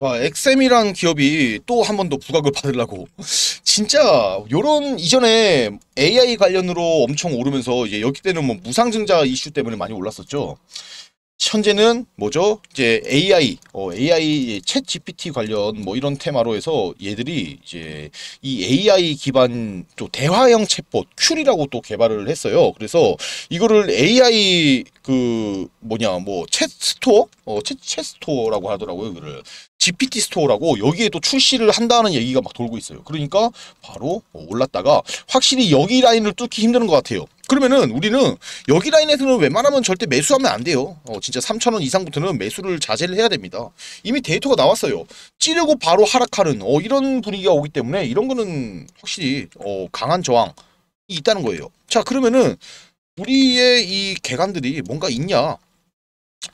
아, 엑셈이란 기업이 또 한 번 더 부각을 받으려고 진짜 요런 이전에 AI 관련으로 엄청 오르면서 이제 여기 때는 뭐 무상증자 이슈 때문에 많이 올랐었죠. 현재는 뭐죠? 이제 AI, 어, AI 챗 GPT 관련 뭐 이런 테마로 해서 얘들이 이제 이 AI 기반 또 대화형 챗봇 큐리라고 또 개발을 했어요. 그래서 이거를 AI 그 뭐냐 뭐 챗 스토어, 어, 챗, 스토어라고 하더라고요. 이를 GPT 스토어라고 여기에 도 출시를 한다는 얘기가 막 돌고 있어요. 그러니까 바로 뭐 올랐다가 확실히 여기 라인을 뚫기 힘든 것 같아요. 그러면은 우리는 여기 라인에서는 웬만하면 절대 매수하면 안 돼요. 어, 진짜 3천원 이상부터는 매수를 자제를 해야 됩니다. 이미 데이터가 나왔어요. 찌르고 바로 하락하는 어, 이런 분위기가 오기 때문에 이런 거는 확실히 어, 강한 저항이 있다는 거예요. 자 그러면은 우리의 이 개간들이 뭔가 있냐?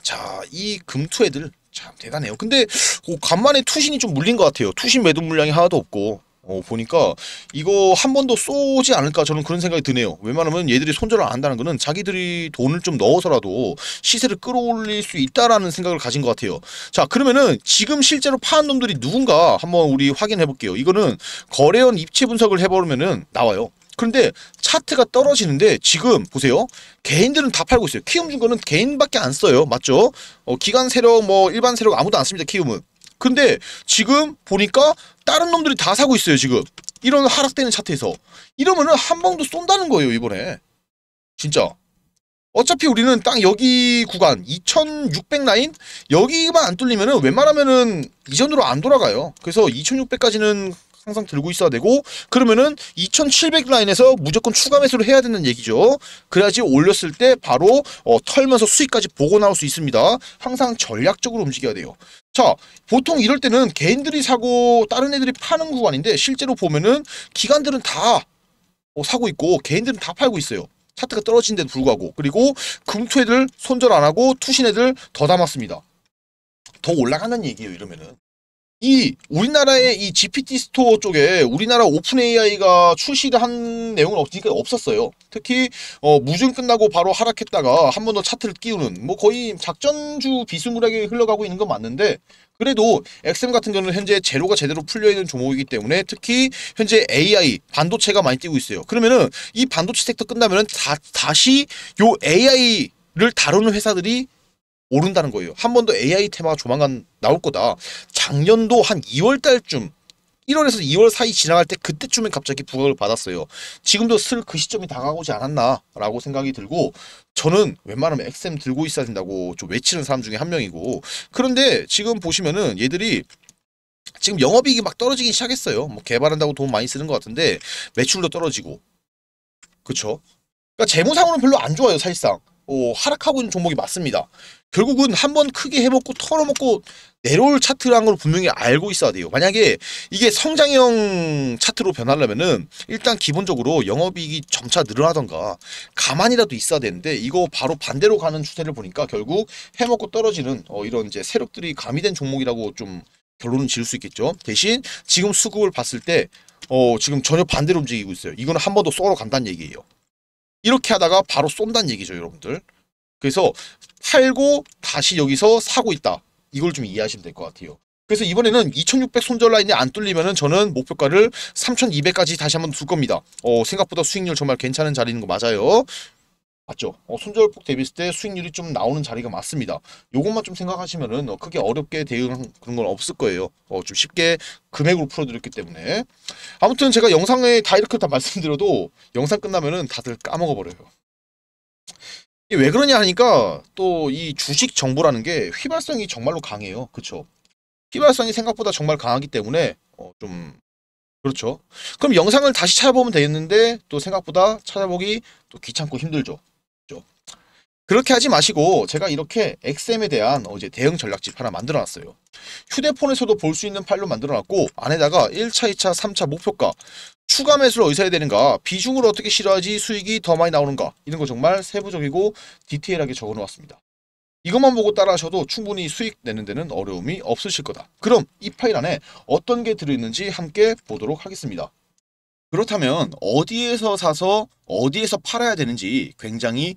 자 이 금투애들 참 대단해요. 근데 오, 그 간만에 투신이 좀 물린 것 같아요. 투신 매도 물량이 하나도 없고 어, 보니까 이거 한 번 더 쏘지 않을까 저는 그런 생각이 드네요. 왜만하면 얘들이 손절을 안 한다는 거는 자기들이 돈을 좀 넣어서라도 시세를 끌어올릴 수 있다라는 생각을 가진 것 같아요. 자 그러면은 지금 실제로 파는 놈들이 누군가 한번 우리 확인해 볼게요. 이거는 거래원 입체 분석을 해보면은 나와요. 그런데 차트가 떨어지는데 지금 보세요. 개인들은 다 팔고 있어요. 키움 증권은 개인밖에 안 써요. 맞죠? 어, 기관 세력, 뭐 일반 세력 아무도 안 씁니다. 키움은. 근데 지금 보니까 다른 놈들이 다 사고 있어요. 지금. 이런 하락되는 차트에서. 이러면은 한 방도 쏜다는 거예요. 이번에. 진짜. 어차피 우리는 땅 여기 구간 2600 라인 여기만 안 뚫리면은 웬만하면은 이전으로 안 돌아가요. 그래서 2600까지는 항상 들고 있어야 되고 그러면은 2700 라인에서 무조건 추가 매수를 해야 되는 얘기죠. 그래야지 올렸을 때 바로 어, 털면서 수익까지 보고 나올 수 있습니다. 항상 전략적으로 움직여야 돼요. 자 보통 이럴 때는 개인들이 사고 다른 애들이 파는 구간인데 실제로 보면은 기관들은 다 어, 사고 있고 개인들은 다 팔고 있어요. 차트가 떨어진데도 불구하고 그리고 금토 애들 손절 안 하고 투신 애들 더 담았습니다. 더 올라간다는 얘기예요 이러면은 이 우리나라의 이 GPT 스토어 쪽에 우리나라 오픈 AI가 출시를 한 내용은 없으니까 그러니까 없었어요. 특히 어, 무중 끝나고 바로 하락했다가 한 번 더 차트를 끼우는 뭐 거의 작전주 비스무리하게 흘러가고 있는 건 맞는데 그래도 XM 같은 경우는 현재 제로가 제대로 풀려 있는 종목이기 때문에 특히 현재 AI 반도체가 많이 뛰고 있어요. 그러면은 이 반도체 섹터 끝나면은 다, 다시 요 AI를 다루는 회사들이 오른다는 거예요. 한 번 더 AI 테마가 조만간 나올 거다. 작년도 한 2월 달쯤 1월에서 2월 사이 지나갈 때 그때쯤에 갑자기 부각을 받았어요. 지금도 슬 그 시점이 다가오지 않았나라고 생각이 들고 저는 웬만하면 XM 들고 있어야 된다고 좀 외치는 사람 중에 한 명이고 그런데 지금 보시면은 얘들이 지금 영업이익이 막 떨어지기 시작했어요. 뭐 개발한다고 돈 많이 쓰는 것 같은데 매출도 떨어지고 그쵸? 그러니까 재무상으로는 별로 안 좋아요 사실상. 어, 하락하고 있는 종목이 맞습니다. 결국은 한 번 크게 해먹고 털어먹고 내려올 차트라는 걸 분명히 알고 있어야 돼요. 만약에 이게 성장형 차트로 변하려면은 일단 기본적으로 영업이익이 점차 늘어나던가 가만히라도 있어야 되는데 이거 바로 반대로 가는 추세를 보니까 결국 해먹고 떨어지는 어, 이런 이제 세력들이 가미된 종목이라고 좀 결론을 지을 수 있겠죠. 대신 지금 수급을 봤을 때 어, 지금 전혀 반대로 움직이고 있어요. 이거는 한 번 더 쏘러 간다는 얘기예요. 이렇게 하다가 바로 쏜다는 얘기죠 여러분들 그래서 팔고 다시 여기서 사고 있다 이걸 좀 이해하시면 될 것 같아요 그래서 이번에는 2600 손절 라인이 안 뚫리면은 저는 목표가를 3200까지 다시 한번 둘 겁니다 어, 생각보다 수익률 정말 괜찮은 자리인 거 맞아요 맞죠? 어, 손절폭 대비했을 때 수익률이 좀 나오는 자리가 맞습니다. 요것만 좀 생각하시면은 어, 크게 어렵게 대응한 그런 건 없을 거예요. 어, 좀 쉽게 금액으로 풀어드렸기 때문에 아무튼 제가 영상에 다 이렇게 다 말씀드려도 영상 끝나면은 다들 까먹어버려요. 이게 왜 그러냐 하니까 또 이 주식 정보라는 게 휘발성이 정말로 강해요. 그렇죠? 휘발성이 생각보다 정말 강하기 때문에 어, 좀 그렇죠. 그럼 영상을 다시 찾아보면 되겠는데 또 생각보다 찾아보기 또 귀찮고 힘들죠. 그렇게 하지 마시고 제가 이렇게 XM에 대한 어제 대응 전략집 하나 만들어놨어요. 휴대폰에서도 볼 수 있는 파일로 만들어놨고 안에다가 1차, 2차, 3차 목표가 추가 매수를 어디서 해야 되는가 비중을 어떻게 실어야지 수익이 더 많이 나오는가 이런 거 정말 세부적이고 디테일하게 적어놓았습니다. 이것만 보고 따라하셔도 충분히 수익 내는 데는 어려움이 없으실 거다. 그럼 이 파일 안에 어떤 게 들어있는지 함께 보도록 하겠습니다. 그렇다면 어디에서 사서 어디에서 팔아야 되는지 굉장히